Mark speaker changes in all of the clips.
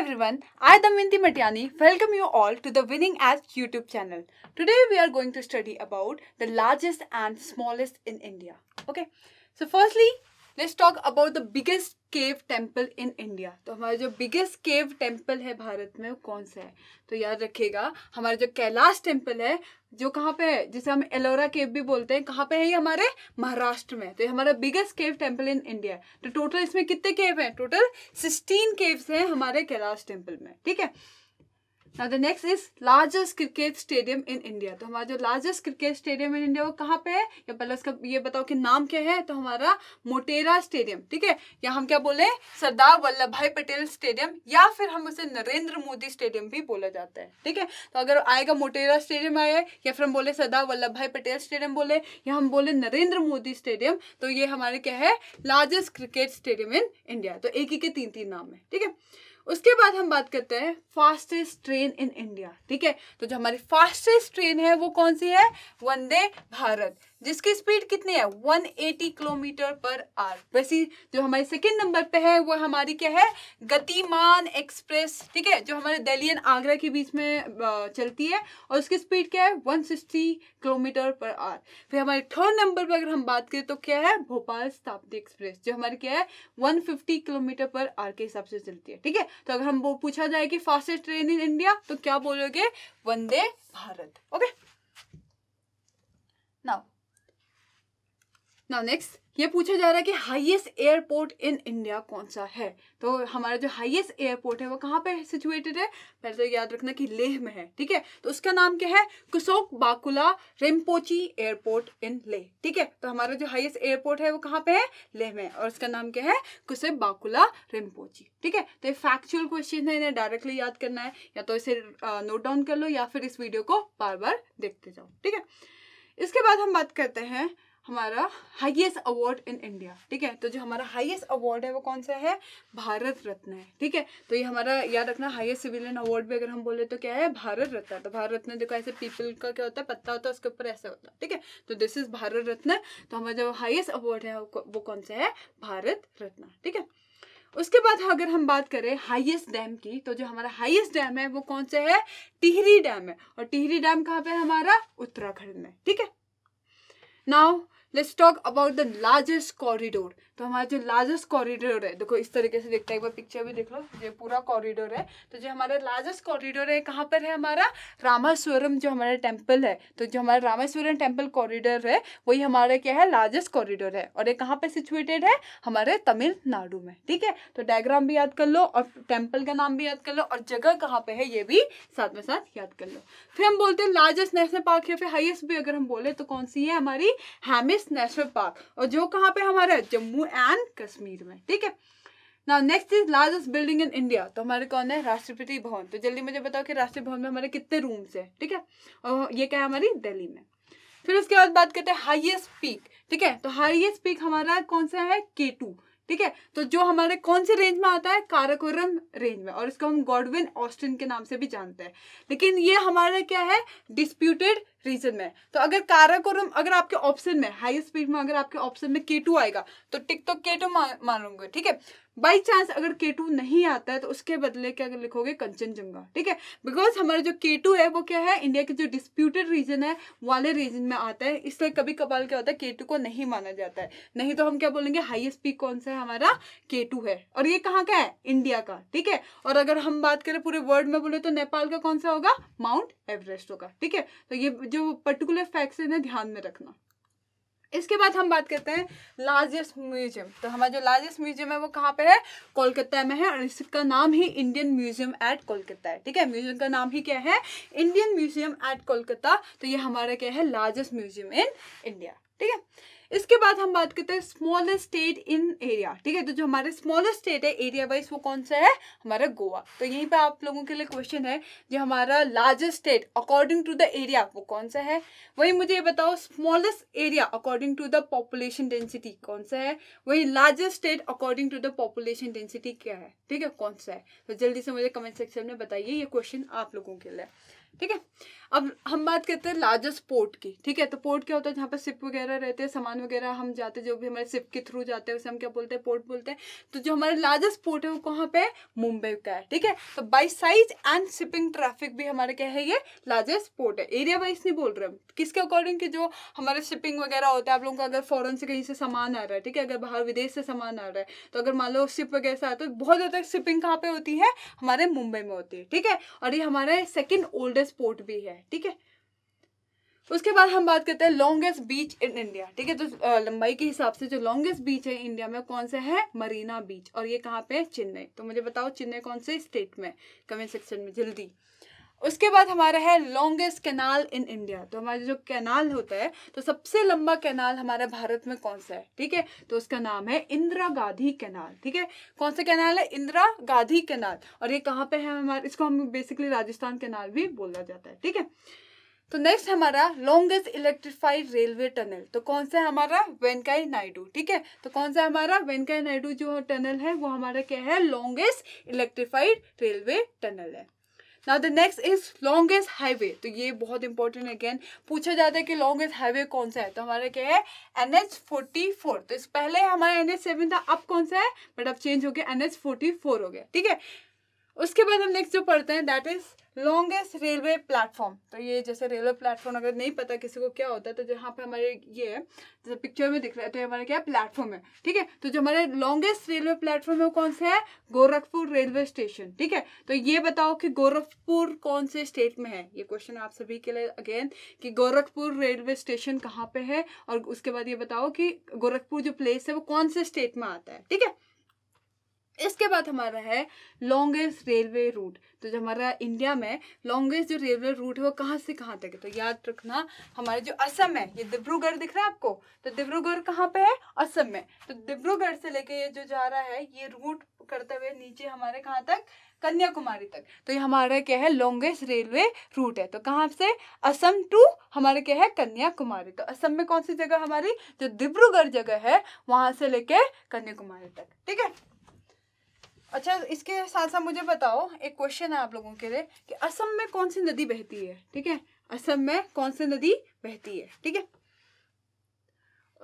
Speaker 1: everyone, I am Damayanti Matiani welcome you all to the Winning Ads YouTube channel. Today we are going to study about the largest and smallest in India. Okay, so firstly, let's talk about the biggest cave temple in India तो हमारा जो biggest cave temple है भारत में वो कौन सा है तो याद रखिएगा हमारा जो कैलाश टेम्पल है जो कहाँ पे है जिसे हम एलोरा केव भी बोलते हैं कहाँ पे है ये हमारे महाराष्ट्र में तो ये हमारा biggest cave temple in India है तो टोटल इसमें कितने केव हैं टोटल सिक्सटीन केव्स हैं हमारे कैलाश टेम्पल में ठीक है now the next is largest cricket stadium in India तो हमारा जो largest cricket stadium in India वो कहाँ पे है या पहले उसका ये बताओ कि नाम क्या है तो हमारा मोटेरा स्टेडियम ठीक है या हम क्या बोले सरदार वल्लभ भाई पटेल स्टेडियम या फिर हम उसे नरेंद्र मोदी स्टेडियम भी बोला जाता है ठीक है तो अगर आएगा मोटेरा स्टेडियम आया या फिर हम बोले सरदार वल्लभ भाई पटेल स्टेडियम बोले या हम बोले नरेंद्र मोदी स्टेडियम तो ये हमारे क्या है largest cricket stadium in India तो एक ही के तीन तीन नाम है ठीक है उसके बाद हम बात करते हैं फास्टेस्ट ट्रेन इन इंडिया ठीक है तो जो हमारी फास्टेस्ट ट्रेन है वो कौन सी है वंदे भारत जिसकी स्पीड कितनी है 180 किलोमीटर पर आर वैसे जो हमारे सेकेंड नंबर पे है वो हमारी क्या है गतिमान एक्सप्रेस ठीक है जो हमारे दिल्ली एंड आगरा के बीच में चलती है और उसकी स्पीड क्या है 160 किलोमीटर पर आर फिर हमारे थर्ड नंबर पर अगर हम बात करें तो क्या है भोपाल शताब्दी एक्सप्रेस जो हमारी क्या है वन किलोमीटर पर आर के हिसाब से चलती है ठीक है तो अगर हम वो पूछा जाए कि फास्टेस्ट ट्रेन इन इंडिया तो क्या बोलोगे Vande Bharat okay now next ये पूछा जा रहा है कि हाईएस्ट एयरपोर्ट इन इंडिया कौन सा है तो हमारा जो हाईएस्ट एयरपोर्ट है वो कहाँ पे सिचुएटेड है पहले तो याद रखना कि लेह में है ठीक है तो उसका नाम क्या है कुसोक बाकुला रिम्पोची एयरपोर्ट इन लेह ठीक है तो हमारा जो हाईएस्ट एयरपोर्ट है वो कहाँ पे है लेह में और उसका नाम क्या है कुसोक बाकुला रिम्पोची ठीक है तो ये फैक्चुअल क्वेश्चन है इन्हें डायरेक्टली याद करना है या तो इसे नोट डाउन कर लो या फिर इस वीडियो को बार बार देखते जाओ ठीक है इसके बाद हम बात करते हैं हमारा हाईएस्ट अवार्ड इन इंडिया ठीक है तो जो हमारा हाईएस्ट अवार्ड है वो कौन सा है भारत रत्न है ठीक है तो ये हमारा याद रखना हाईएस्ट सिविलियन अवार्ड भी अगर हम बोले तो क्या है भारत रत्न तो भारत रत्न देखो ऐसे पीपल का क्या होता है पत्ता होता है उसके ऊपर ऐसा होता है ठीक है तो दिस इज भारत रत्न तो हमारा जो हाइएस्ट अवार्ड है वो कौन सा है भारत रत्न ठीक है उसके बाद हाँ, अगर हम बात करें हाईएस्ट डैम की तो जो हमारा हाईएस्ट डैम है वो कौन सा है टिहरी डैम है और टिहरी डैम कहाँ पे हमारा उत्तराखंड में ठीक है now let's talk about the largest corridor तो हमारा जो लार्जेस्ट कॉरिडोर है देखो इस तरीके से देखते हैं एक बार पिक्चर भी देख लो ये पूरा कॉरिडोर है तो जो हमारा लार्जेस्ट कॉरिडोर है कहाँ पर है हमारा रामेश्वरम जो हमारा टेम्पल है तो जो हमारा रामेश्वरम टेम्पल कॉरिडोर है वही हमारा क्या है लार्जेस्ट कॉरिडोर है और ये कहाँ पर सिचुएटेड है हमारे तमिलनाडु में ठीक है तो डायग्राम भी याद कर लो और टेम्पल का नाम भी याद कर लो और जगह कहाँ पे है ये भी साथ में साथ याद कर लो फिर हम बोलते हैं लार्जेस्ट नेशनल पार्क या फिर हाइएस्ट भी अगर हम बोले तो कौन सी है हमारी हैमिस ब्लेस नेशनल पार्क और जो कहाँ पे हमारा है जम्मू एंड कश्मीर में ठीक है ना next is largest building in India तो हमारे कौन है राष्ट्रपति भवन तो जल्दी मुझे बताओ कि राष्ट्रपति भवन में हमारे कितने रूम्स है ठीक है और ये क्या है हमारी दिल्ली में फिर उसके बाद बात करते हैं हाइएस्ट पीक ठीक है तो हाइएस्ट पीक हमारा कौन सा है के टू ठीक है तो जो हमारे कौन से रेंज में आता है काराकोरम रेंज में और इसको हम गॉडविन ऑस्टिन के नाम से भी जानते हैं लेकिन ये हमारा क्या है डिस्प्यूटेड रीजन में तो अगर काराकोरम अगर आपके ऑप्शन में हाई स्पीड में अगर आपके ऑप्शन में के आएगा तो टिक तो के टू ठीक है बाई चांस अगर के टू नहीं आता है तो उसके बदले क्या लिखोगे कंचनजंगा ठीक है बिकॉज हमारा जो के टू है वो क्या है इंडिया के जो डिस्प्यूटेड रीजन है वाले रीजन में आता है इसलिए कभी कभार क्या होता है के टू को नहीं माना जाता है नहीं तो हम क्या बोलेंगे हाइएस्ट पीक कौन सा है हमारा के टू है और ये कहाँ का है इंडिया का ठीक है और अगर हम बात करें पूरे वर्ल्ड में बोले तो नेपाल का कौन सा होगा माउंट एवरेस्ट होगा ठीक है तो ये जो पर्टिकुलर फैक्ट्स है ना ध्यान में रखना इसके बाद हम बात करते हैं लार्जेस्ट म्यूजियम तो हमारा जो लार्जेस्ट म्यूजियम है वो कहाँ पे है कोलकाता में है और इसका नाम ही इंडियन म्यूजियम एट कोलकाता है ठीक है म्यूजियम का नाम ही क्या है इंडियन म्यूजियम एट कोलकाता तो ये हमारा क्या है लार्जेस्ट म्यूजियम इन इंडिया ठीक है इसके बाद हम बात करते हैं स्मॉलेस्ट स्टेट इन एरिया ठीक है तो जो हमारे स्मॉलेस्ट स्टेट है एरिया वाइज वो कौन सा है हमारा गोवा तो यहीं पे आप लोगों के लिए क्वेश्चन है जो हमारा largest state according to the area वो कौन सा है वही मुझे ये बताओ smallest area according to the population density कौन सा है वही largest state according to the population density क्या है ठीक है कौन सा है तो जल्दी से मुझे कमेंट सेक्शन में बताइए ये क्वेश्चन आप लोगों के लिए ठीक है अब हम बात करते हैं लार्जेस्ट पोर्ट की ठीक है तो पोर्ट क्या होता है जहाँ पर सिप वगैरह रहते हैं सामान वगैरह हम जाते जो भी हमारे सिप के थ्रू जाते हैं उसे हम क्या बोलते हैं पोर्ट बोलते हैं तो जो हमारा लार्जेस्ट पोर्ट है वो कहाँ पे मुंबई का है ठीक है तो by size and shipping traffic भी हमारे क्या है ये लार्जेस्ट पोर्ट है एरिया वाइज नहीं बोल रहे हम किसके अकॉर्डिंग की जो हमारे शिपिंग वगैरह होता है आप लोगों का अगर फॉरन से कहीं से सामान आ रहा है ठीक है अगर बाहर विदेश से सामान आ रहा है तो अगर मान लो शिप वगैरह से आता है तो बहुत ज़्यादा शिपिंग कहाँ पे होती है हमारे मुंबई में होती है ठीक है और ये हमारा सेकेंड ओल्डेस्ट पोर्ट भी है है ठीक है उसके बाद हम बात करते हैं लॉन्गेस्ट बीच इन इंडिया ठीक है तो लंबाई के हिसाब से जो लॉन्गेस्ट बीच है इंडिया में कौन सा है मरीना बीच और ये कहाँ पे है चेन्नई तो मुझे बताओ चेन्नई कौन से स्टेट में कमेंट सेक्शन में जल्दी उसके बाद हमारा है लॉन्गेस्ट कैनाल इन इंडिया तो हमारा जो कैनाल होता है तो सबसे लंबा कैनाल हमारे भारत में कौन सा है ठीक है तो उसका नाम है इंदिरा गांधी कैनाल ठीक है कौन सा कैनाल है इंदिरा गांधी कैनाल और ये कहाँ पे है हमारे इसको हम बेसिकली राजस्थान कैनाल भी बोला जाता है ठीक है तो नेक्स्ट हमारा लॉन्गेस्ट इलेक्ट्रिफाइड रेलवे टनल तो कौन सा है हमारा वेंकाई नायडू ठीक है तो कौन सा हमारा वेंकाई नायडू जो टनल है वो हमारा क्या है लॉन्गेस्ट इलेक्ट्रिफाइड रेलवे टनल है now the next is longest highway तो ये बहुत इंपॉर्टेंट है अगेन पूछा जाता है कि लॉन्गेस्ट हाईवे कौन सा है तो हमारा क्या है एन एच फोर्टी फोर तो इस पहले हमारा एन एच सेवन था अब कौन सा है बट अब चेंज हो गया एन एच फोर्टी फोर हो गया ठीक है उसके बाद हम नेक्स्ट जो पढ़ते हैं that is longest railway platform तो ये जैसे रेलवे प्लेटफॉर्म अगर नहीं पता किसी को क्या होता है तो जहाँ पे हमारे ये है जैसे पिक्चर में दिख रहा है तो ये हमारा क्या प्लेटफॉर्म है ठीक है तो जो हमारे लॉन्गेस्ट रेलवे प्लेटफॉर्म है वो कौन सा है गोरखपुर रेलवे स्टेशन ठीक है तो ये बताओ कि गोरखपुर कौन से स्टेट में है ये क्वेश्चन आप सभी के लिए अगेन कि गोरखपुर रेलवे स्टेशन कहाँ पे है और उसके बाद ये बताओ कि गोरखपुर जो प्लेस है वो कौन से स्टेट में आता है ठीक है इसके बाद हमारा है लॉन्गेस्ट रेलवे रूट तो जो हमारा इंडिया में लॉन्गेस्ट जो रेलवे रूट है वो कहाँ से कहाँ तक है तो याद रखना हमारे जो असम है ये डिब्रूगढ़ दिख रहा है आपको तो डिब्रूगढ़ कहाँ पे है असम में तो डिब्रूगढ़ से लेके ये जो जा रहा है ये रूट करते हुए नीचे हमारे कहाँ तक कन्याकुमारी तक तो ये हमारा क्या है लॉन्गेस्ट रेलवे रूट है तो कहाँ से असम टू हमारे क्या है कन्याकुमारी तो असम में कौन सी जगह हमारी जो डिब्रूगढ़ जगह है वहाँ से लेके कन्याकुमारी तक ठीक है अच्छा इसके साथ साथ मुझे बताओ एक क्वेश्चन है आप लोगों के लिए कि असम में कौन सी नदी बहती है ठीक है असम में कौन सी नदी बहती है ठीक है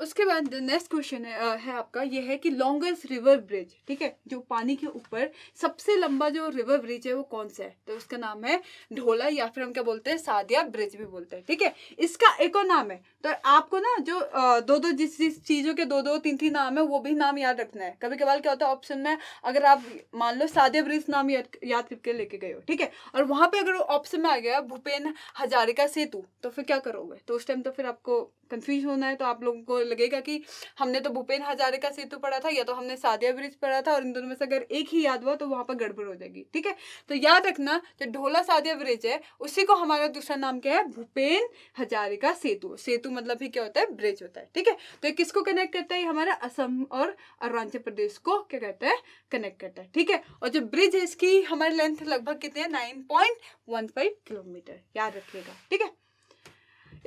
Speaker 1: उसके बाद नेक्स्ट क्वेश्चन है, है आपका ये है कि लॉन्गेस्ट रिवर ब्रिज ठीक है जो पानी के ऊपर सबसे लंबा जो रिवर ब्रिज है वो कौन सा है तो उसका नाम है ढोला या फिर हम क्या बोलते हैं सादिया ब्रिज भी बोलते हैं ठीक है इसका एक और नाम है तो आपको ना जो दो दो जिस जिस चीज़ों के दो दो तीन तीन नाम है वो भी नाम याद रखना है कभी कभार क्या होता है ऑप्शन में अगर आप मान लो सादिया ब्रिज नाम याद याद करके लेके गए हो ठीक है और वहाँ पर अगर ऑप्शन में आ गया भूपेन हजारिका सेतु तो फिर क्या करोगे तो उस टाइम तो फिर आपको कन्फ्यूज होना है तो आप लोगों को लगेगा कि हमने तो भूपेन हजारे का सेतु पढ़ा था या तो हमने सादिया ब्रिज पढ़ा था और इन दोनों में से अगर एक ही याद हुआ तो वहां पर गड़बड़ हो जाएगी ठीक है तो याद रखना जो ढोला सादिया ब्रिज है उसी को हमारा दूसरा नाम क्या है भूपेन हजारे का सेतु सेतु मतलब ही क्या होता है ब्रिज होता है ठीक है तो किसको कनेक्ट करता है हमारा असम और अरुणाचल प्रदेश को क्या कहता है कनेक्ट करता है ठीक है और जो ब्रिज है इसकी हमारी लेंथ लगभग कितने है nine point one five kilometre याद रखिएगा ठीक है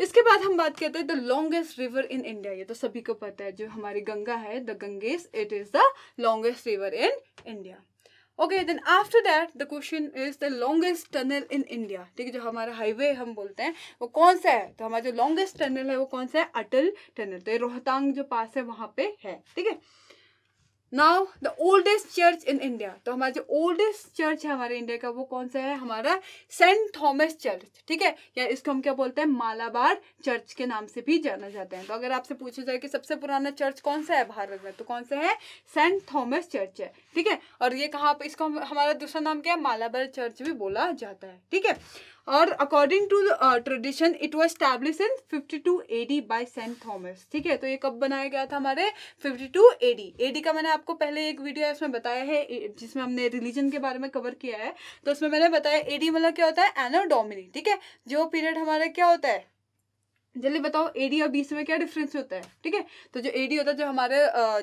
Speaker 1: इसके बाद हम बात करते हैं the longest river in India ये तो सभी को पता है जो हमारी गंगा है the Ganges it is the longest river in India okay then after that the question is the longest tunnel in India ठीक है जो हमारा हाईवे हम बोलते हैं वो कौन सा है तो हमारा जो लॉन्गेस्ट टनल है वो कौन सा है अटल टनल तो ये रोहतांग जो पास है वहां पे है ठीक है now the oldest church in India तो हमारा जो ओल्डेस्ट चर्च है हमारे इंडिया का वो कौन सा है हमारा सेंट थॉमस चर्च ठीक है या इसको हम क्या बोलते हैं मालाबार चर्च के नाम से भी जाना जाता है तो अगर आपसे पूछा जाए कि सबसे पुराना चर्च कौन सा है भारत में तो कौन सा है सेंट थॉमस चर्च है ठीक है और ये कहाँ पर इसको हम, हमारा दूसरा नाम क्या है मालाबार चर्च भी बोला जाता है ठीक है और according to tradition it was establish in fifty two A D by Saint Thomas ठीक है तो ये कब बनाया गया था हमारे fifty two A D A D का मैंने आपको पहले एक वीडियो है इसमें बताया है जिसमें हमने रिलीजन के बारे में कवर किया है तो उसमें मैंने बताया ए डी मतलब क्या होता है एनोडोमिनी ठीक है जो पीरियड हमारा क्या होता है जल्दी बताओ एडी और बीसी में क्या डिफरेंस होता है ठीक है तो जो एडी होता है जो हमारे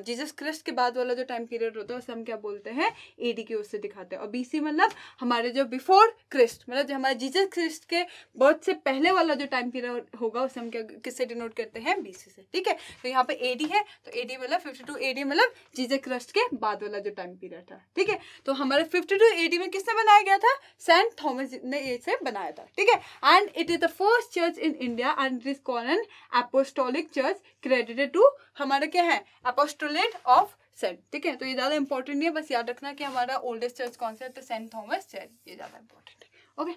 Speaker 1: जीसस क्रिस्ट के बाद वाला जो टाइम पीरियड होता है उसे हम क्या बोलते हैं एडी की ओर से दिखाते हैं और बीसी मतलब हमारे जो बिफोर क्रिस्ट मतलब जो हमारे जीसस क्रिस्ट के बर्थ से पहले वाला जो टाइम पीरियड होगा उसे हम क्या किससे डिनोट करते हैं बीसी से ठीक है तो यहाँ पे एडी है तो एडी मतलब फिफ्टी टू एडी मतलब जीसस क्रिस्ट के बाद वाला जो टाइम पीरियड था ठीक है तो हमारे फिफ्टी टू एडी में किसने बनाया गया था सेंट थॉमस ने इसे बनाया था ठीक है and it is the first church in India and is call an apostolic church credited to हमारा क्या है अपोस्टोलेट ऑफ सेंट ठीक है तो ये ज़्यादा इंपॉर्टेंट नहीं है बस याद रखना कि हमारा ओल्डेस्ट चर्च कौन सा है तो सेंट थॉमस चर्च ये ज़्यादा इंपॉर्टेंट है ओके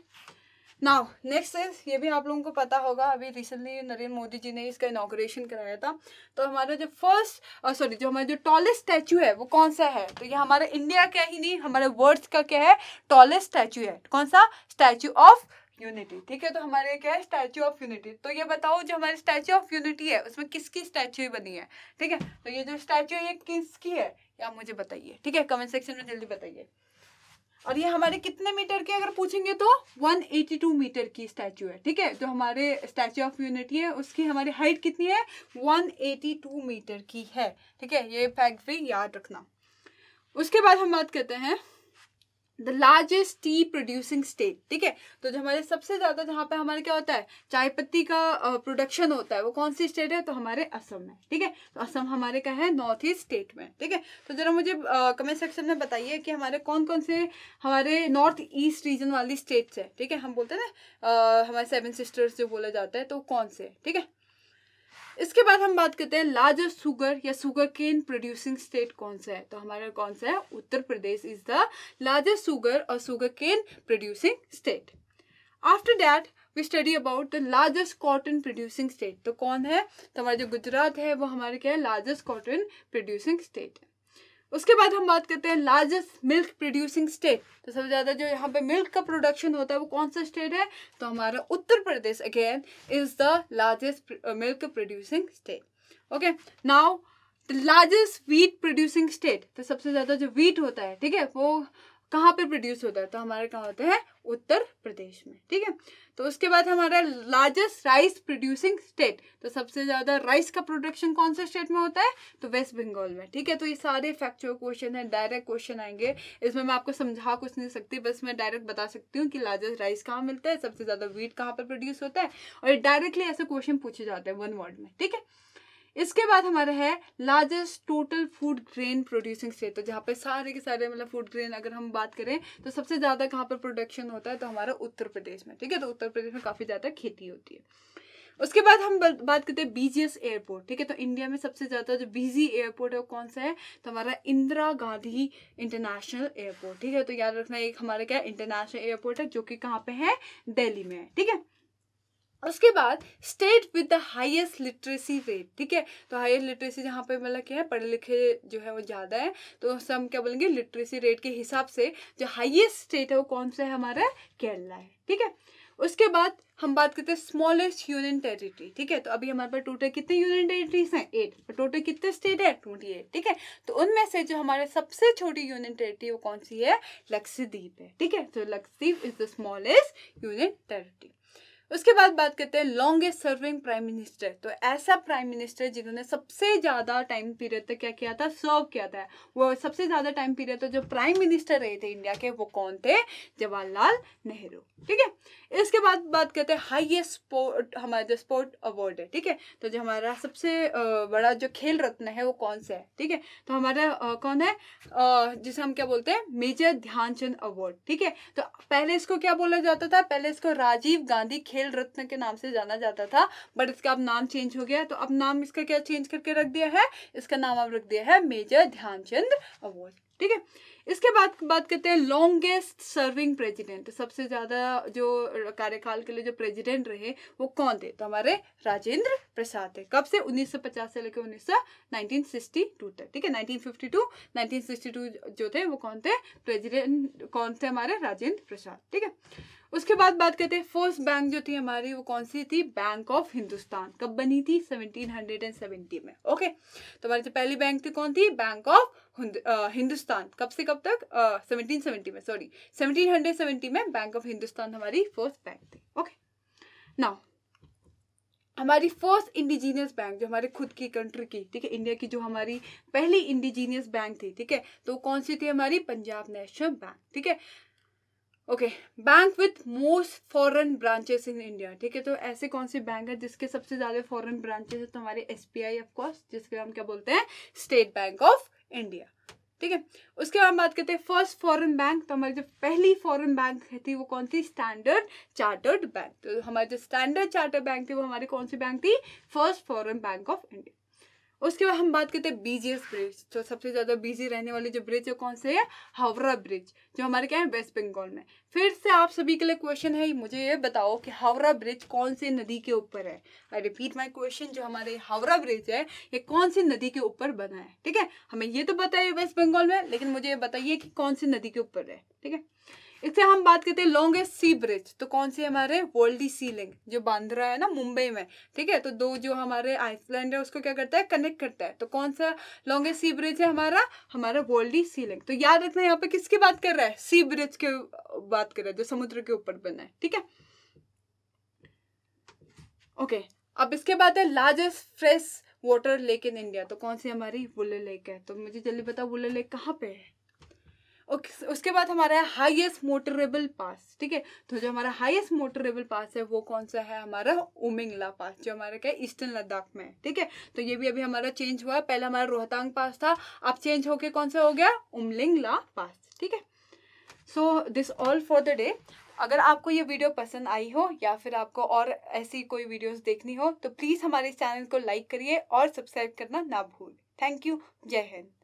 Speaker 1: नाउ नेक्स्ट इज ये भी आप लोगों को पता होगा अभी रिसेंटली नरेंद्र मोदी जी ने इसका इनाग्रेशन कराया था तो हमारा जो फर्स्ट सॉरी जो हमारा जो टॉलेस्ट स्टैचू है वो कौन सा है तो ये हमारा इंडिया का ही नहीं हमारे वर्ल्ड का क्या है टॉलेस्ट स्टैचू है कौन सा स्टैचू ऑफ यूनिटी ठीक है तो हमारे क्या है स्टैचू ऑफ यूनिटी तो ये बताओ जो हमारे स्टैचू ऑफ यूनिटी है उसमें किसकी स्टैचू बनी है ठीक है तो ये जो स्टैचू है ये किसकी है ये आप मुझे बताइए ठीक है कमेंट सेक्शन में जल्दी बताइए और ये हमारे कितने मीटर की अगर पूछेंगे तो 182 मीटर की स्टैचू है ठीक है जो हमारे स्टैचू ऑफ यूनिटी है उसकी हमारी हाइट कितनी है 182 मीटर की है ठीक है ये फैक्ट भी याद रखना उसके बाद हम बात करते हैं the largest tea producing state ठीक है तो जो हमारे सबसे ज़्यादा जहाँ पे हमारे क्या होता है चाय पत्ती का प्रोडक्शन होता है वो कौन सी स्टेट है तो हमारे असम में ठीक है तो असम हमारे क्या है नॉर्थ ईस्ट स्टेट में ठीक है तो ज़रा मुझे कमेंट सेक्शन में बताइए कि हमारे कौन कौन से हमारे नॉर्थ ईस्ट रीजन वाली स्टेट्स है ठीक है हम बोलते हैं ना हमारे सेवन सिस्टर्स जो बोला जाता है तो कौन से ठीक है इसके बाद हम बात करते हैं लार्जेस्ट सुगर या सुगर केन प्रोड्यूसिंग स्टेट कौन सा है तो हमारा कौन सा है Uttar Pradesh is the largest sugar और sugar cane producing state after that we study about the largest cotton producing state तो कौन है तो हमारा जो गुजरात है वो हमारे क्या है लार्जेस्ट कॉटन प्रोड्यूसिंग स्टेट है उसके बाद हम बात करते हैं लार्जेस्ट मिल्क प्रोड्यूसिंग स्टेट तो सबसे ज़्यादा जो यहाँ पे मिल्क का प्रोडक्शन होता है वो कौन सा स्टेट है तो हमारा Uttar Pradesh again is the largest milk producing state okay now largest wheat producing state तो सबसे ज़्यादा जो वीट होता है ठीक है वो कहाँ पे प्रोड्यूस होता है तो हमारे कहाँ होता है उत्तर प्रदेश में ठीक है तो उसके बाद हमारा लार्जेस्ट राइस प्रोड्यूसिंग स्टेट तो सबसे ज़्यादा राइस का प्रोडक्शन कौन से स्टेट में होता है तो वेस्ट बंगाल में ठीक है तो ये सारे फैक्चुअल क्वेश्चन है डायरेक्ट क्वेश्चन आएंगे इसमें मैं आपको समझा कुछ नहीं सकती बस मैं डायरेक्ट बता सकती हूँ कि लार्जेस्ट राइस कहाँ मिलता है सबसे ज़्यादा वीट कहाँ पर प्रोड्यूस होता है और डायरेक्टली ऐसे क्वेश्चन पूछे जाते हैं वन वर्ड में ठीक है इसके बाद हमारा है largest total food grain producing state तो जहाँ पे सारे के सारे मतलब फूड ग्रेन अगर हम बात करें तो सबसे ज़्यादा कहाँ पर प्रोडक्शन होता है तो हमारा उत्तर प्रदेश में ठीक है तो उत्तर प्रदेश में काफ़ी ज़्यादा खेती होती है उसके बाद हम बात करते हैं बीजीएस एयरपोर्ट ठीक है तो इंडिया में सबसे ज़्यादा जो बिजी एयरपोर्ट है वो कौन सा है तो हमारा इंदिरा गांधी इंटरनेशनल एयरपोर्ट ठीक है तो याद रखना एक हमारा क्या इंटरनेशनल एयरपोर्ट है जो कि कहाँ पे है दिल्ली में है ठीक है उसके बाद state with the highest literacy rate ठीक है तो हाईएस्ट लिटरेसी जहाँ पे मतलब क्या है पढ़े लिखे जो है वो ज़्यादा है तो उससे हम क्या बोलेंगे लिटरेसी रेट के हिसाब से जो हाईएस्ट स्टेट है वो कौन सा है हमारा केरला है ठीक है उसके बाद हम बात करते हैं स्मॉलेस्ट यूनियन टेरिटरी ठीक है तो अभी हमारे पास टोटल कितने यूनियन टेरिटरीज हैं एट और टोटल कितने स्टेट है ट्वेंटी एट ठीक है तो उनमें से जो हमारे सबसे छोटी यूनियन टेरिटरी वो कौन सी है लक्षद्वीप है ठीक है तो Lakshadweep is the smallest union territory उसके बाद बात करते हैं लॉन्गेस्ट सर्विंग प्राइम मिनिस्टर तो ऐसा प्राइम मिनिस्टर जिन्होंने सबसे ज़्यादा टाइम पीरियड तक क्या किया था सर्व किया था वो सबसे ज़्यादा टाइम पीरियड तो जो प्राइम मिनिस्टर रहे थे इंडिया के वो कौन थे जवाहरलाल नेहरू ठीक है इसके बाद बात करते हैं हाइएस्ट स्पोर्ट हमारा जो स्पोर्ट अवार्ड है ठीक है तो जो हमारा सबसे बड़ा जो खेल रत्न है वो कौन सा है ठीक है तो हमारा कौन है जिसे हम क्या बोलते हैं मेजर ध्यानचंद अवार्ड ठीक है तो पहले इसको क्या बोला जाता था पहले इसको राजीव गांधी खेल खेल रत्न के नाम से जाना जाता था बट इसका अब नाम चेंज हो गया तो अब नाम इसका क्या चेंज करके रख दिया है इसका नाम अब रख दिया है मेजर ध्यानचंद अवार्ड ठीक है इसके बाद बात करते हैं लॉन्गेस्ट सर्विंग प्रेसिडेंट सबसे ज़्यादा जो कार्यकाल के लिए जो प्रेसिडेंट रहे वो कौन थे तो हमारे राजेंद्र प्रसाद थे कब से 1950 से लेकर उन्नीस सौ तक ठीक है 1952 1962 जो थे वो कौन थे प्रेसिडेंट कौन थे हमारे राजेंद्र प्रसाद ठीक है उसके बाद बात करते हैं फर्स्ट बैंक जो थी हमारी वो कौन सी थी बैंक ऑफ हिंदुस्तान कब बनी थी 1770 में ओके तो हमारी जो पहली बैंक थी कौन थी बैंक ऑफ हिंदुस्तान कब से कब तक सेवनटीन सेवेंटी में सॉरी सेवनटीन हंड्रेड सेवेंटी में बैंक ऑफ हिंदुस्तान हमारी फर्स्ट बैंक थी ओके नाउ हमारी फर्स्ट इंडिजीनियस बैंक जो हमारे खुद की कंट्री की ठीक है इंडिया की जो हमारी पहली इंडिजीनियस बैंक थी ठीक है तो कौन सी थी हमारी पंजाब नेशनल बैंक ठीक है okay bank with most foreign branches in India ठीक है तो ऐसे कौन से बैंक है जिसके सबसे ज्यादा फॉरेन ब्रांचेस है तो हमारे एस बी आई ऑफकोर्स जिसके हम क्या बोलते हैं स्टेट बैंक ऑफ इंडिया ठीक है उसके बाद बात करते हैं फर्स्ट फॉरेन बैंक तो हमारी जो पहली फॉरेन बैंक थी वो कौन सी स्टैंडर्ड चार्टर्ड बैंक तो हमारी जो स्टैंडर्ड चार्टर्ड बैंक थी वो हमारी कौन सी बैंक थी first foreign bank of India उसके बाद हम बात करते हैं बीजीएस ब्रिज तो सबसे ज़्यादा बिजी रहने वाले जो ब्रिज है कौन से है हावड़ा ब्रिज जो हमारे क्या है वेस्ट बंगाल में फिर से आप सभी के लिए क्वेश्चन है मुझे ये बताओ कि हावड़ा ब्रिज कौन सी नदी के ऊपर है आई रिपीट माई क्वेश्चन जो हमारे हावड़ा ब्रिज है ये कौन सी नदी के ऊपर बना है ठीक है हमें ये तो पता है वेस्ट बंगाल में लेकिन मुझे ये बताइए कि कौन सी नदी के ऊपर है ठीक है इससे हम बात करते हैं लॉन्गेस्ट सी ब्रिज तो कौन सी हमारे वर्ल्डी सी लिंक जो बांद्रा है ना मुंबई में ठीक है तो दो जो हमारे आइसलैंड है उसको क्या करता है कनेक्ट करता है तो कौन सा लॉन्गेस्ट सी ब्रिज है हमारा हमारा वर्ल्डी सी लिंक तो याद रखना यहाँ पे किसकी बात कर रहा है सी ब्रिज के बात कर रहा है जो समुद्र के ऊपर बना है ठीक है ओके अब इसके बाद है largest fresh water lake in India तो कौन सी हमारी वुले लेक है तो मुझे जल्दी बताओ वुले लेक कहाँ पे है उसके बाद हमारा है हाईएस्ट मोटरेबल पास ठीक है तो जो हमारा हाईएस्ट मोटरेबल पास है वो कौन सा है हमारा उमिंगला पास जो हमारा क्या है ईस्टर्न लद्दाख में ठीक है तो ये भी अभी हमारा चेंज हुआ पहले हमारा रोहतांग पास था अब चेंज होके कौन सा हो गया उमलिंगला पास ठीक है so this all for the day अगर आपको ये वीडियो पसंद आई हो या फिर आपको और ऐसी कोई वीडियोस देखनी हो तो प्लीज़ हमारे चैनल को लाइक करिए और सब्सक्राइब करना ना भूल थैंक यू जय हिंद